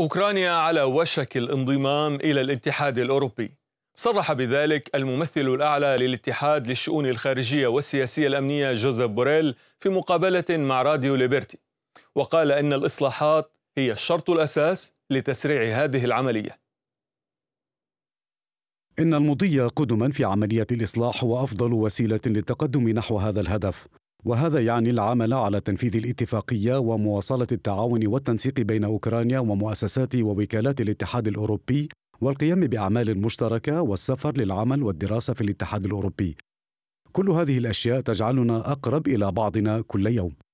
أوكرانيا على وشك الانضمام إلى الاتحاد الأوروبي صرح بذلك الممثل الأعلى للاتحاد للشؤون الخارجية والسياسية الأمنية جوزيف بوريل في مقابلة مع راديو ليبرتي وقال إن الإصلاحات هي الشرط الأساس لتسريع هذه العملية إن المضي قدما في عملية الإصلاح هو أفضل وسيلة للتقدم نحو هذا الهدف وهذا يعني العمل على تنفيذ الاتفاقية ومواصلة التعاون والتنسيق بين أوكرانيا ومؤسسات ووكالات الاتحاد الأوروبي والقيام بأعمال مشتركة والسفر للعمل والدراسة في الاتحاد الأوروبي كل هذه الأشياء تجعلنا أقرب إلى بعضنا كل يوم